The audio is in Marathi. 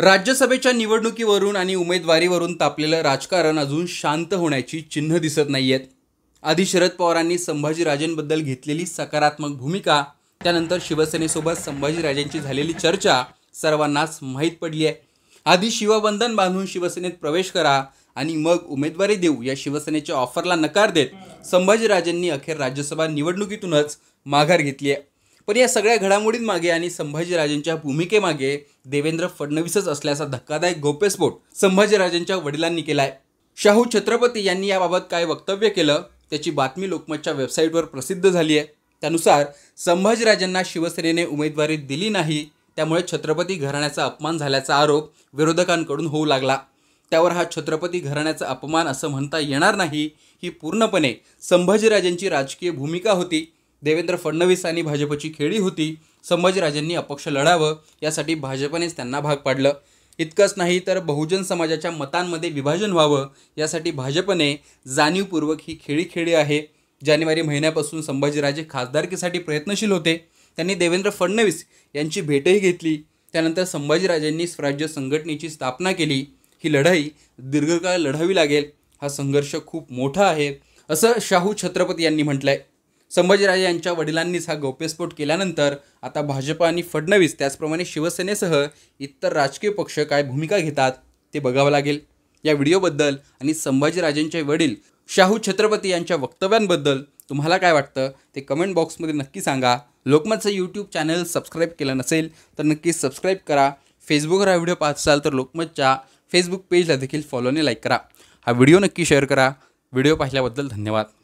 राज्यसभेच्या निवडणुकीवरून आणि उमेदवारीवरून तापलेलं राजकारण अजून शांत होण्याची चिन्ह दिसत नाही आहेत आधी शरद पवारांनी संभाजीराजेंबद्दल घेतलेली सकारात्मक भूमिका त्यानंतर शिवसेनेसोबत संभाजीराजेंची झालेली चर्चा सर्वांनाच माहीत पडली आहे आधी शिवबंधन बांधून शिवसेनेत प्रवेश करा आणि मग उमेदवारी देऊ या शिवसेनेच्या ऑफरला नकार देत संभाजीराजेंनी अखेर राज्यसभा निवडणुकीतूनच माघार घेतली आहे पण या सगळ्या घडामोडींमागे आणि संभाजीराजेंच्या भूमिकेमागे देवेंद्र फडणवीसच असल्याचा धक्कादायक गोप्यस्फोट संभाजीराजेंच्या वडिलांनी केला आहे शाहू छत्रपती यांनी याबाबत काय वक्तव्य केलं त्याची बातमी लोकमतच्या वेबसाईटवर प्रसिद्ध झाली आहे त्यानुसार संभाजीराजांना शिवसेनेने उमेदवारी दिली नाही त्यामुळे छत्रपती घराण्याचा अपमान झाल्याचा आरोप विरोधकांकडून होऊ लागला त्यावर हा छत्रपती घराण्याचा अपमान असं म्हणता येणार नाही ही पूर्णपणे संभाजीराजांची राजकीय भूमिका होती देवेंद्र फडणवीस आणि भाजपची खेळी होती संभाजीराजांनी अपक्ष लढावं यासाठी भाजपनेच त्यांना भाग पाडलं इतकंच नाही तर बहुजन समाजाच्या मतांमध्ये विभाजन व्हावं यासाठी भाजपने जाणीवपूर्वक ही खेळी खेळी आहे जानेवारी महिन्यापासून संभाजीराजे खासदारकीसाठी प्रयत्नशील होते त्यांनी देवेंद्र फडणवीस यांची भेटही घेतली त्यानंतर संभाजीराजांनी स्वराज्य संघटनेची स्थापना केली ही लढाई दीर्घकाळ लढावी लागेल हा संघर्ष खूप मोठा आहे असं शाहू छत्रपती यांनी म्हटलं आहे संभाजीराजे यांच्या वडिलांनीच हा गौप्यस्फोट केल्यानंतर आता भाजप आणि फडणवीस त्याचप्रमाणे शिवसेनेसह इतर राजकीय पक्ष काय भूमिका घेतात ते बघावं लागेल या व्हिडिओबद्दल आणि संभाजीराजेंचे वडील शाहू छत्रपती यांच्या वक्तव्यांबद्दल तुम्हाला काय वाटतं ते कमेंट बॉक्समध्ये नक्की सांगा लोकमतचं यूट्यूब चॅनल सबस्क्राईब केलं नसेल तर नक्की सबस्क्राईब करा फेसबुकवर हा व्हिडिओ पाहत असाल तर लोकमतच्या फेसबुक पेजला देखील फॉलोने लाईक करा हा व्हिडिओ नक्की शेअर करा व्हिडिओ पाहिल्याबद्दल धन्यवाद